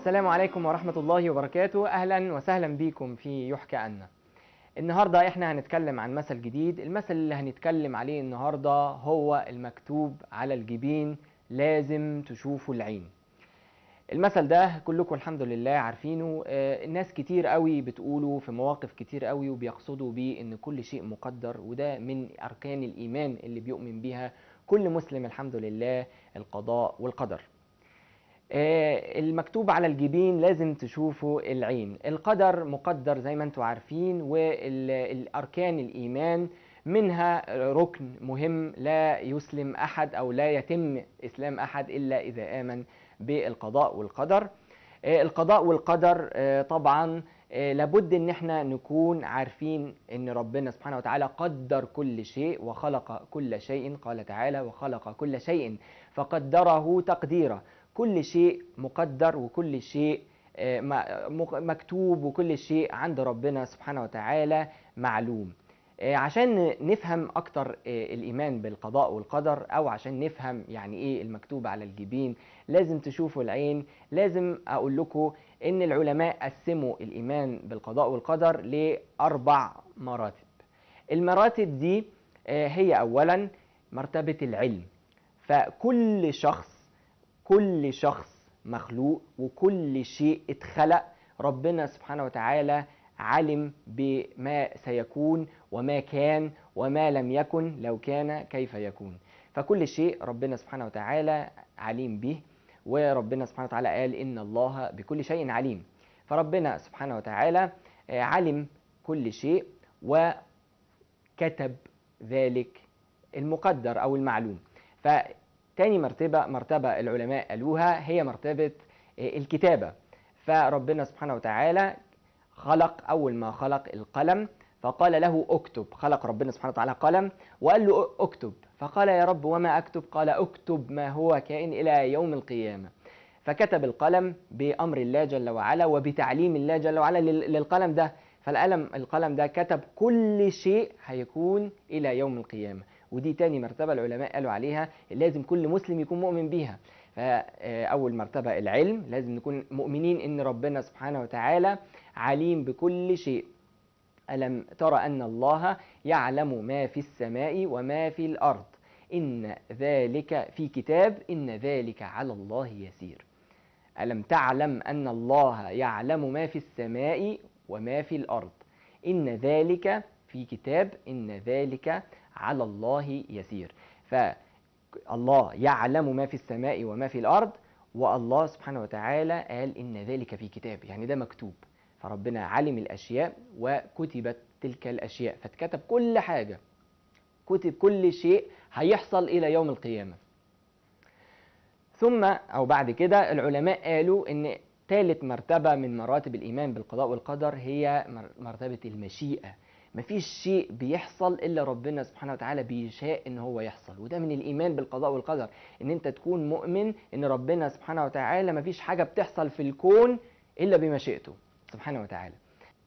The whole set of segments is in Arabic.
السلام عليكم ورحمة الله وبركاته أهلا وسهلا بكم في يحكى عنا النهاردة احنا هنتكلم عن مثل جديد المثل اللي هنتكلم عليه النهاردة هو المكتوب على الجبين لازم تشوفوا العين المثل ده كلكم الحمد لله عارفينه آه، الناس كتير قوي بتقوله في مواقف كتير قوي وبيقصدوا بيه ان كل شيء مقدر وده من اركان الايمان اللي بيؤمن بها كل مسلم الحمد لله القضاء والقدر آه، المكتوب على الجبين لازم تشوفه العين القدر مقدر زي ما انتم عارفين والأركان الإيمان منها ركن مهم لا يسلم أحد أو لا يتم إسلام أحد إلا إذا آمن بالقضاء والقدر آه، القضاء والقدر آه، طبعا لابد ان احنا نكون عارفين ان ربنا سبحانه وتعالى قدر كل شيء وخلق كل شيء قال تعالى وخلق كل شيء فقدره تقديره كل شيء مقدر وكل شيء آه، مكتوب وكل شيء عند ربنا سبحانه وتعالى معلوم آه، عشان نفهم اكتر آه، الايمان بالقضاء والقدر او عشان نفهم يعني ايه المكتوب على الجبين لازم تشوفوا العين لازم اقول لكم ان العلماء قسموا الايمان بالقضاء والقدر لاربع مراتب المراتب دي هي اولا مرتبه العلم فكل شخص كل شخص مخلوق وكل شيء اتخلق ربنا سبحانه وتعالى علم بما سيكون وما كان وما لم يكن لو كان كيف يكون فكل شيء ربنا سبحانه وتعالى عليم به وربنا سبحانه وتعالى قال إن الله بكل شيء عليم فربنا سبحانه وتعالى آه، علم كل شيء وكتب ذلك المقدر أو المعلوم تاني مرتبة مرتبة العلماء قالوها هي مرتبة آه، الكتابة فربنا سبحانه وتعالى خلق أول ما خلق القلم فقال له اكتب خلق ربنا سبحانه وتعالى قلم وقال له اكتب فقال يا رب وما أكتب قال اكتب ما هو كائن إلى يوم القيامة فكتب القلم بأمر الله جل وعلا وبتعليم الله جل وعلا للقلم ده فالقلم القلم ده كتب كل شيء هيكون إلى يوم القيامة ودي تاني مرتبة العلماء قالوا عليها لازم كل مسلم يكون مؤمن بيها فأول آه، مرتبة العلم لازم نكون مؤمنين إن ربنا سبحانه وتعالى عليم بكل شيء ألم ترى أن الله يعلم ما في السماء وما في الأرض إن ذلك في كتاب إن ذلك على الله يسير ألم تعلم أن الله يعلم ما في السماء وما في الأرض إن ذلك في كتاب إن ذلك على الله يسير فالله يعلم ما في السماء وما في الأرض والله سبحانه وتعالى قال إن ذلك في كتاب يعني ده مكتوب فربنا علم الأشياء وكتبت تلك الأشياء فاتكتب كل حاجة كتب كل شيء هيحصل إلى يوم القيامة ثم أو بعد كده العلماء قالوا إن ثالث مرتبة من مراتب الإيمان بالقضاء والقدر هي مرتبة المشيئة ما فيش شيء بيحصل الا ربنا سبحانه وتعالى بيشاء ان هو يحصل وده من الايمان بالقضاء والقدر ان انت تكون مؤمن ان ربنا سبحانه وتعالى ما فيش حاجه بتحصل في الكون الا بمشيئته سبحانه وتعالى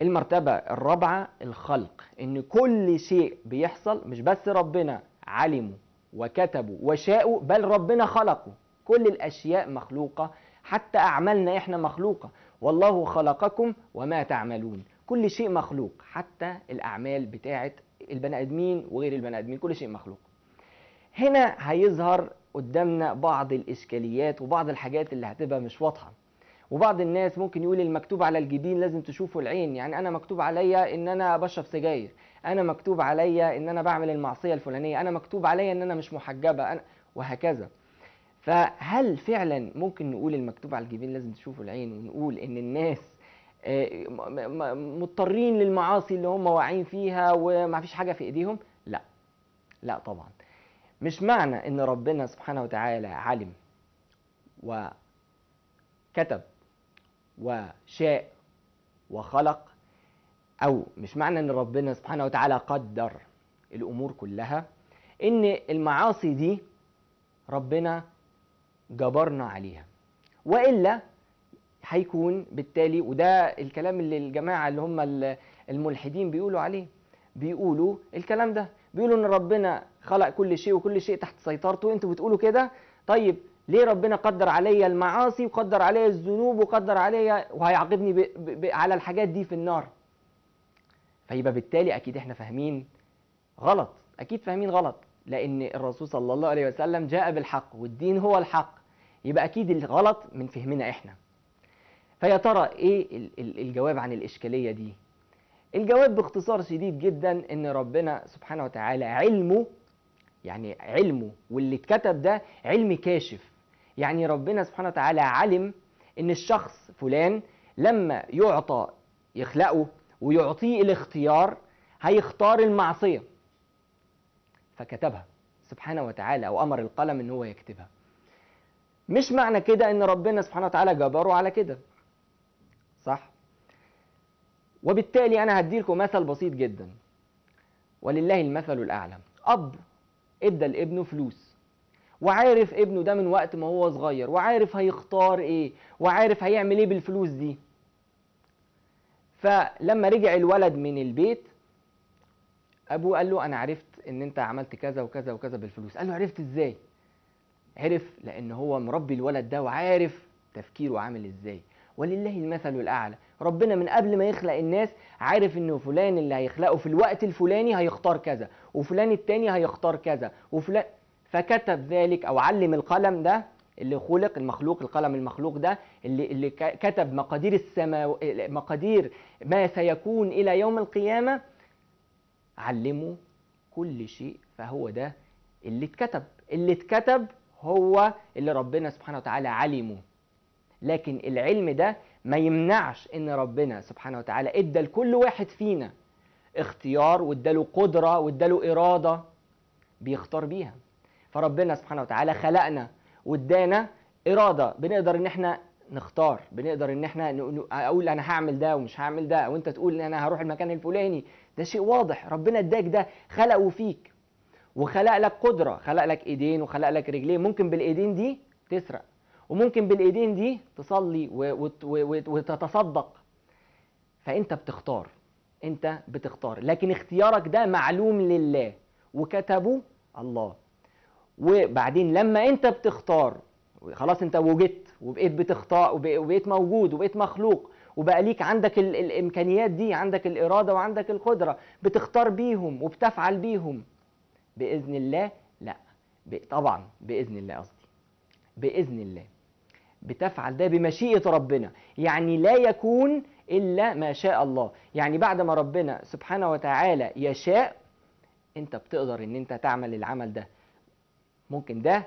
المرتبه الرابعه الخلق ان كل شيء بيحصل مش بس ربنا علمه وكتبه وشاءه بل ربنا خلقه كل الاشياء مخلوقه حتى اعمالنا احنا مخلوقه والله خلقكم وما تعملون كل شيء مخلوق حتى الأعمال بتاعة البني آدمين وغير البني آدمين كل شيء مخلوق هنا هيظهر قدامنا بعض الإشكاليات وبعض الحاجات اللي هتبقى مش واضحة وبعض الناس ممكن يقول المكتوب على الجبين لازم تشوفه العين يعني انا مكتوب عليا ان انا بشرب سجاير انا مكتوب عليا ان انا بعمل المعصيه الفلانيه انا مكتوب عليا ان انا مش محجبه أنا وهكذا فهل فعلا ممكن نقول المكتوب على الجبين لازم تشوفه العين ونقول ان الناس آه، مضطرين للمعاصي اللي هم واعين فيها وما فيش حاجه في ايديهم لا لا طبعا مش معنى ان ربنا سبحانه وتعالى علم وكتب وشاء وخلق او مش معنى ان ربنا سبحانه وتعالى قدر الامور كلها ان المعاصي دي ربنا جبرنا عليها والا هيكون بالتالي وده الكلام اللي الجماعة اللي هم الملحدين بيقولوا عليه بيقولوا الكلام ده بيقولوا ان ربنا خلق كل شيء وكل شيء تحت سيطرته انتوا بتقولوا كده طيب ليه ربنا قدر عليا المعاصي وقدر عليا الذنوب وقدر عليا وهيعاقبني على الحاجات دي في النار فيبقى بالتالي اكيد احنا فاهمين غلط اكيد فاهمين غلط لان الرسول صلى الله عليه وسلم جاء بالحق والدين هو الحق يبقى اكيد الغلط من فهمنا احنا فيا ترى ايه الجواب عن الاشكاليه دي الجواب باختصار شديد جدا ان ربنا سبحانه وتعالى علمه يعني علمه واللي اتكتب ده علم كاشف يعني ربنا سبحانه وتعالى علم ان الشخص فلان لما يعطى يخلقه ويعطيه الاختيار هيختار المعصيه فكتبها سبحانه وتعالى او امر القلم ان هو يكتبها مش معنى كده ان ربنا سبحانه وتعالى جبره على كده صح وبالتالي انا لكم مثل بسيط جدا ولله المثل الاعلى اب ادى لابنه فلوس وعارف ابنه ده من وقت ما هو صغير وعارف هيختار ايه وعارف هيعمل ايه بالفلوس دي فلما رجع الولد من البيت ابوه قال له انا عرفت ان انت عملت كذا وكذا وكذا بالفلوس قال له عرفت ازاي عرف لان هو مربي الولد ده وعارف تفكيره عامل ازاي ولله المثل الأعلى ربنا من قبل ما يخلق الناس عارف إنه فلان اللي هيخلقه في الوقت الفلاني هيختار كذا وفلان التاني هيختار كذا وفلان فكتب ذلك او علم القلم ده اللي خلق المخلوق القلم المخلوق ده اللي اللي كتب مقادير السماء مقادير ما سيكون الى يوم القيامه علمه كل شيء فهو ده اللي اتكتب اللي اتكتب هو اللي ربنا سبحانه وتعالى علمه لكن العلم ده ما يمنعش ان ربنا سبحانه وتعالى ادى لكل واحد فينا اختيار واداله قدره واداله اراده بيختار بيها فربنا سبحانه وتعالى خلقنا وادانا اراده بنقدر ان احنا نختار بنقدر ان احنا اقول انا هعمل ده ومش هعمل ده وانت تقول ان انا هروح المكان الفلاني ده شيء واضح ربنا اداك ده خلقه فيك وخلق لك قدره خلق لك ايدين وخلق لك رجلين ممكن بالايدين دي تسرق وممكن بالايدين دي تصلي وتتصدق فانت بتختار انت بتختار لكن اختيارك ده معلوم لله وكتبه الله وبعدين لما انت بتختار خلاص انت وجدت وبقيت بتختار وبقيت موجود وبقيت مخلوق وبقى ليك عندك الامكانيات دي عندك الاراده وعندك القدره بتختار بيهم وبتفعل بيهم باذن الله لا طبعا باذن الله قصدي باذن الله بتفعل ده بمشيئة ربنا يعني لا يكون إلا ما شاء الله يعني بعد ما ربنا سبحانه وتعالى يشاء أنت بتقدر أن أنت تعمل العمل ده ممكن ده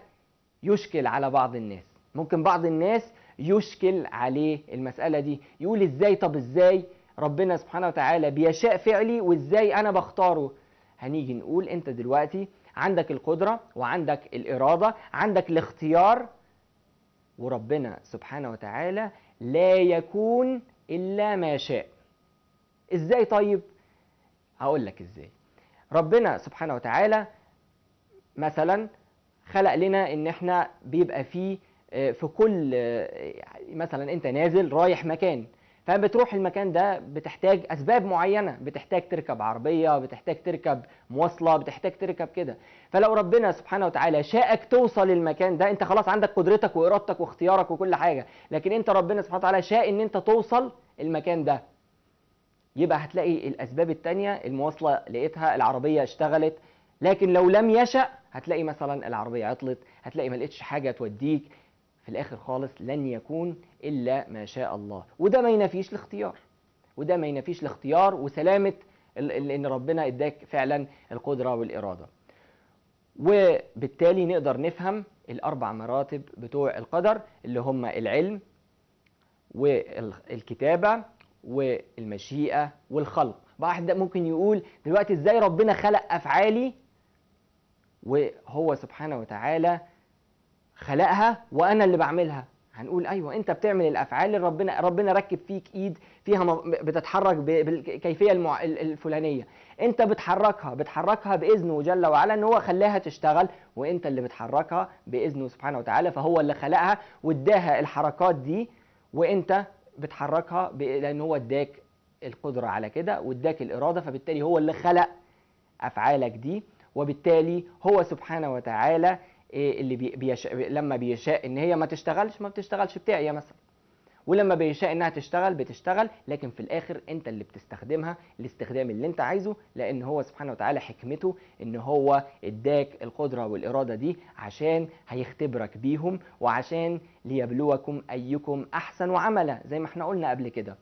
يشكل على بعض الناس ممكن بعض الناس يشكل عليه المسألة دي يقول إزاي طب إزاي ربنا سبحانه وتعالى بيشاء فعلي وإزاي أنا بختاره هنيجي نقول أنت دلوقتي عندك القدرة وعندك الإرادة عندك الاختيار وربنا سبحانه وتعالى لا يكون إلا ما شاء إزاي طيب؟ هقول لك إزاي ربنا سبحانه وتعالى مثلا خلق لنا ان احنا بيبقى فيه آه، في كل آه، يعني مثلا انت نازل رايح مكان فبتروح المكان ده بتحتاج اسباب معينه بتحتاج تركب عربيه بتحتاج تركب مواصله بتحتاج تركب كده فلو ربنا سبحانه وتعالى شاءك توصل للمكان ده انت خلاص عندك قدرتك وارادتك واختيارك وكل حاجه لكن انت ربنا سبحانه وتعالى شاء ان انت توصل المكان ده يبقى هتلاقي الاسباب الثانيه المواصله لقيتها العربيه اشتغلت لكن لو لم يشأ هتلاقي مثلا العربيه عطلت هتلاقي ما لقيتش حاجه توديك في الآخر خالص لن يكون إلا ما شاء الله وده ما ينافيش الاختيار وده ما ينافيش الاختيار وسلامة ان ربنا اداك فعلا القدره والاراده وبالتالي نقدر نفهم الاربع مراتب بتوع القدر اللي هم العلم والكتابه والمشيئه والخلق واحد ممكن يقول دلوقتي ازاي ربنا خلق افعالي وهو سبحانه وتعالى خلقها وانا اللي بعملها هنقول ايوه انت بتعمل الافعال اللي ربنا ربنا ركب فيك ايد فيها بتتحرك بالكيفيه المع... الفلانيه انت بتحركها بتحركها باذنه جل وعلا ان هو خلاها تشتغل وانت اللي بتحركها باذنه سبحانه وتعالى فهو اللي خلقها واداها الحركات دي وانت بتحركها ب... لان هو اداك القدره على كده واداك الاراده فبالتالي هو اللي خلق افعالك دي وبالتالي هو سبحانه وتعالى ايه اللي بيش... لما بيشاء ان هي ما تشتغلش ما بتشتغلش يا مثلا ولما بيشاء انها تشتغل بتشتغل لكن في الاخر انت اللي بتستخدمها الاستخدام اللي انت عايزه لان هو سبحانه وتعالى حكمته ان هو اداك القدره والاراده دي عشان هيختبرك بيهم وعشان ليبلوكم ايكم احسن عملا زي ما احنا قلنا قبل كده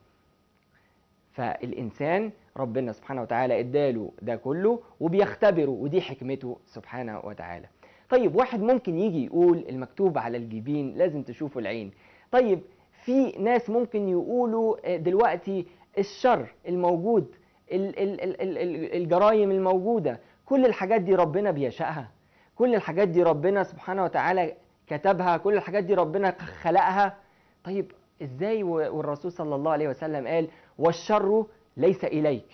فالانسان ربنا سبحانه وتعالى اداله ده كله وبيختبره ودي حكمته سبحانه وتعالى طيب واحد ممكن يجي يقول المكتوب على الجبين لازم تشوفه العين طيب في ناس ممكن يقولوا آه، دلوقتي الشر الموجود الجرائم الموجودة كل الحاجات دي ربنا بيشاءها كل الحاجات دي ربنا سبحانه وتعالى كتبها كل الحاجات دي ربنا خلقها طيب ازاي والرسول صلى الله عليه وسلم قال والشر ليس إليك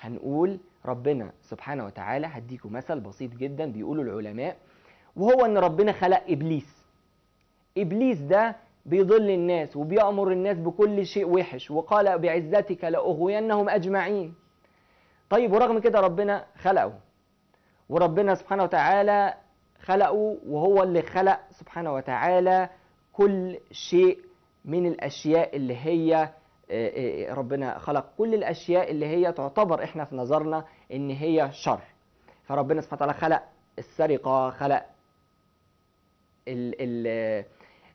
هنقول ربنا سبحانه وتعالى هديكم مثل بسيط جدا بيقولوا العلماء وهو ان ربنا خلق ابليس ابليس ده بيضل الناس وبيأمر الناس بكل شيء وحش وقال بعزتك لأغوينهم أجمعين طيب ورغم كده ربنا خلقه وربنا سبحانه وتعالى خلقه وهو اللي خلق سبحانه وتعالى كل شيء من الأشياء اللي هي آه، آه، آه، ربنا خلق كل الاشياء اللي هي تعتبر احنا في نظرنا ان هي شر فربنا سبحانه وتعالى خلق السرقه خلق الـ الـ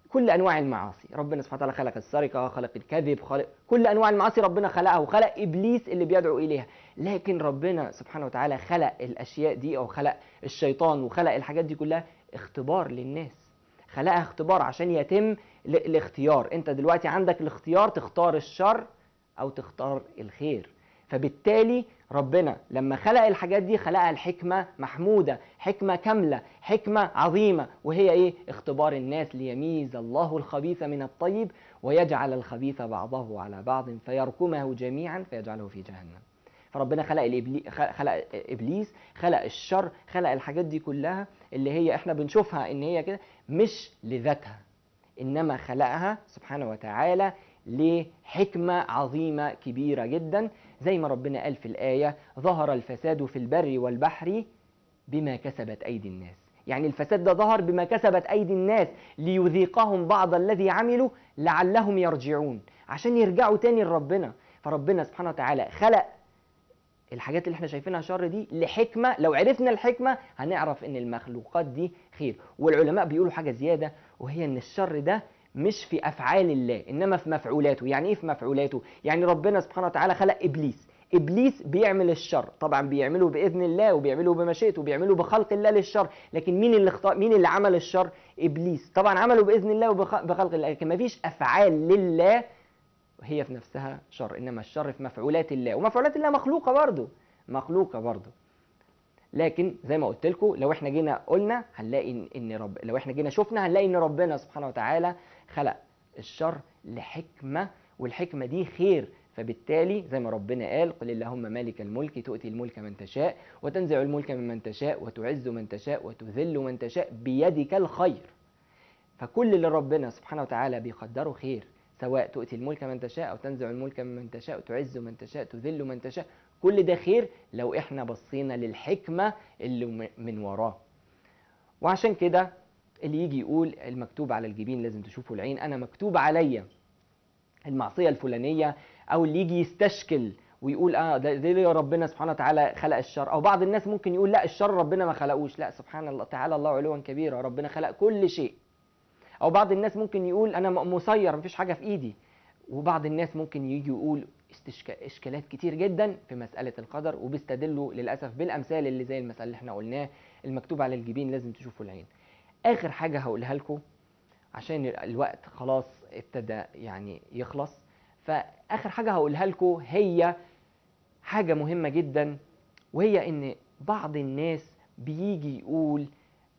كل انواع المعاصي ربنا سبحانه وتعالى خلق السرقه خلق الكذب خلق كل انواع المعاصي ربنا خلقها وخلق ابليس اللي بيدعو اليها لكن ربنا سبحانه وتعالى خلق الاشياء دي او خلق الشيطان وخلق الحاجات دي كلها اختبار للناس خلقها اختبار عشان يتم الاختيار انت دلوقتي عندك الاختيار تختار الشر او تختار الخير فبالتالي ربنا لما خلق الحاجات دي خلقها الحكمة محمودة حكمة كاملة حكمة عظيمة وهي ايه اختبار الناس ليميز الله الخبيث من الطيب ويجعل الخبيث بعضه على بعض فيركمه جميعا فيجعله في جهنم فربنا خلق الإبلي... خلق ابليس خلق الشر خلق الحاجات دي كلها اللي هي احنا بنشوفها ان هي كده مش لذاتها إنما خلقها سبحانه وتعالى لحكمة عظيمة كبيرة جدا زي ما ربنا قال في الآية ظهر الفساد في البر والبحر بما كسبت أيدي الناس يعني الفساد ده ظهر بما كسبت أيدي الناس ليذيقهم بعض الذي عملوا لعلهم يرجعون عشان يرجعوا تاني لربنا فربنا سبحانه وتعالى خلق الحاجات اللي احنا شايفينها شر دي لحكمه لو عرفنا الحكمه هنعرف ان المخلوقات دي خير والعلماء بيقولوا حاجه زياده وهي ان الشر ده مش في افعال الله انما في مفعولاته يعني ايه في مفعولاته يعني ربنا سبحانه وتعالى خلق ابليس ابليس بيعمل الشر طبعا بيعمله باذن الله وبيعمله بمشيئته وبيعمله بخلق الله للشر لكن مين اللي اخطأ مين اللي عمل الشر ابليس طبعا عمله باذن الله وبخلق الله لكن مفيش افعال لله هي في نفسها شر انما الشر في مفعولات الله ومفعولات الله مخلوقه برضه مخلوقه برضه لكن زي ما قلت لكم لو احنا جينا قلنا هنلاقي ان رب لو احنا جينا شفنا هنلاقي ان ربنا سبحانه وتعالى خلق الشر لحكمه والحكمه دي خير فبالتالي زي ما ربنا قال قل اللهم مالك الملك تؤتي الملك من تشاء وتنزع الملك ممن تشاء وتعز من تشاء وتذل من تشاء بيدك الخير فكل اللي ربنا سبحانه وتعالى بيقدره خير سواء تؤتي الملك من تشاء أو تنزع الملك من تشاء تعز من تشاء تذل من تشاء كل ده خير لو إحنا بصينا للحكمة اللي من وراه وعشان كده اللي يجي يقول المكتوب على الجبين لازم تشوفه العين أنا مكتوب عليا المعصية الفلانية أو اللي يجي يستشكل ويقول اه ده, ده ربنا سبحانه وتعالى خلق الشر او بعض الناس ممكن يقول لا الشر ربنا ما خلقوش لا سبحان الله تعالى الله علوا كبيرا ربنا خلق كل شيء او بعض الناس ممكن يقول انا مسير مفيش حاجه في ايدي وبعض الناس ممكن يجي يقول اشكالات كتير جدا في مساله القدر وبيستدلوا للاسف بالامثال اللي زي المثال اللي احنا قلناه المكتوب على الجبين لازم تشوفوا العين اخر حاجه هقولها لكم عشان الوقت خلاص ابتدى يعني يخلص فاخر حاجه هقولها لكم هي حاجه مهمه جدا وهي ان بعض الناس بيجي يقول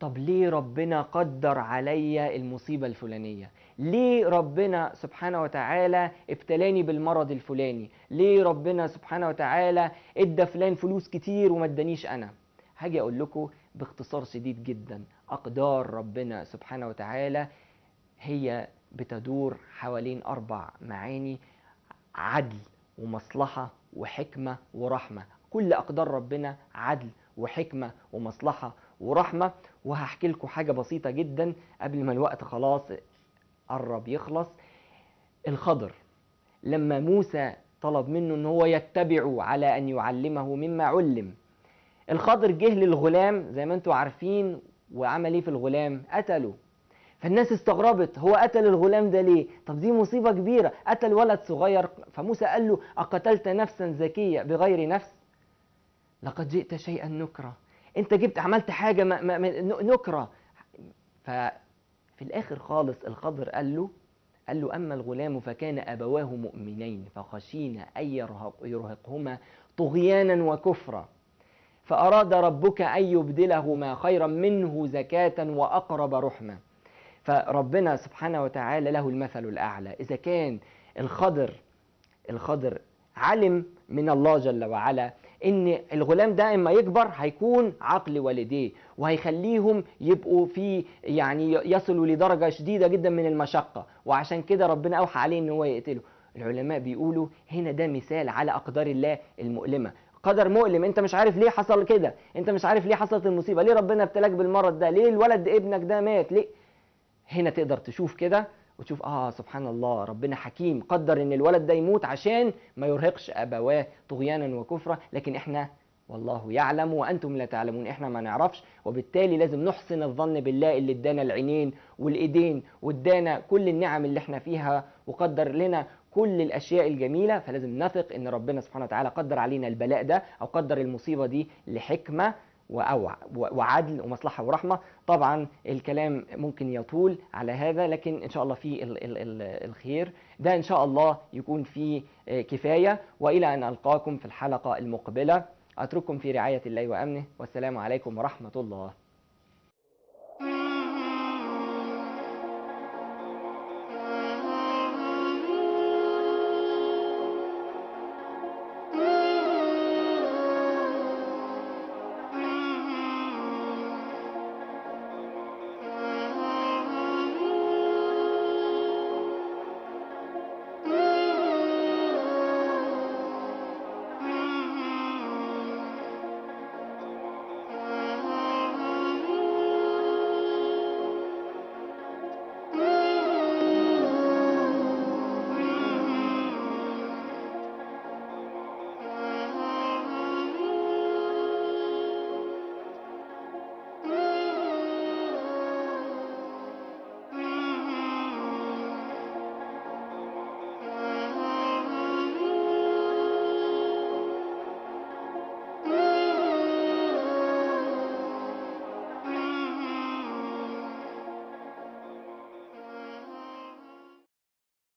طب ليه ربنا قدر عليا المصيبة الفلانية ليه ربنا سبحانه وتعالى ابتلاني بالمرض الفلاني ليه ربنا سبحانه وتعالى ادى فلان فلوس كتير وما ادانيش انا هاجي اقول لكم باختصار شديد جدا اقدار ربنا سبحانه وتعالى هي بتدور حوالين اربع معاني عدل ومصلحة وحكمة ورحمة كل اقدار ربنا عدل وحكمة ومصلحة ورحمة وهحكي لكم حاجة بسيطة جدا قبل ما الوقت خلاص قرب يخلص الخضر لما موسى طلب منه ان هو يتبعه على ان يعلمه مما علم الخضر جه للغلام زي ما انتم عارفين وعمل ايه في الغلام قتله فالناس استغربت هو قتل الغلام ده ليه طب دي مصيبه كبيره قتل ولد صغير فموسى قال له اقتلت نفسا زكيه بغير نفس لقد جئت شيئا نكره انت جبت عملت حاجه ما ما نكره ففي الاخر خالص الخضر قال له قال له اما الغلام فكان ابواه مؤمنين فخشينا ان يرهق يرهقهما طغيانا وكفرا فاراد ربك ان يبدلهما خيرا منه زكاه واقرب رحمه فربنا سبحانه وتعالى له المثل الاعلى اذا كان الخضر الخضر علم من الله جل وعلا ان الغلام ده اما يكبر هيكون عقل والديه وهيخليهم يبقوا في يعني يصلوا لدرجه شديده جدا من المشقه وعشان كده ربنا اوحى عليه ان هو يقتله العلماء بيقولوا هنا ده مثال على اقدار الله المؤلمه قدر مؤلم انت مش عارف ليه حصل كده انت مش عارف ليه حصلت المصيبه ليه ربنا ابتلاك بالمرض ده ليه الولد ابنك ده مات ليه هنا تقدر تشوف كده وتشوف اه سبحان الله ربنا حكيم قدر ان الولد ده يموت عشان ما يرهقش ابواه طغيانا وكفرا لكن احنا والله يعلم وانتم لا تعلمون احنا ما نعرفش وبالتالي لازم نحسن الظن بالله اللي ادانا العينين والايدين وادانا كل النعم اللي احنا فيها وقدر لنا كل الاشياء الجميله فلازم نثق ان ربنا سبحانه وتعالى قدر علينا البلاء ده او قدر المصيبه دي لحكمه وعدل ومصلحة ورحمة طبعا الكلام ممكن يطول على هذا لكن إن شاء الله في الخير ده إن شاء الله يكون فيه كفاية وإلى أن ألقاكم في الحلقة المقبلة أترككم في رعاية الله وأمنه والسلام عليكم ورحمة الله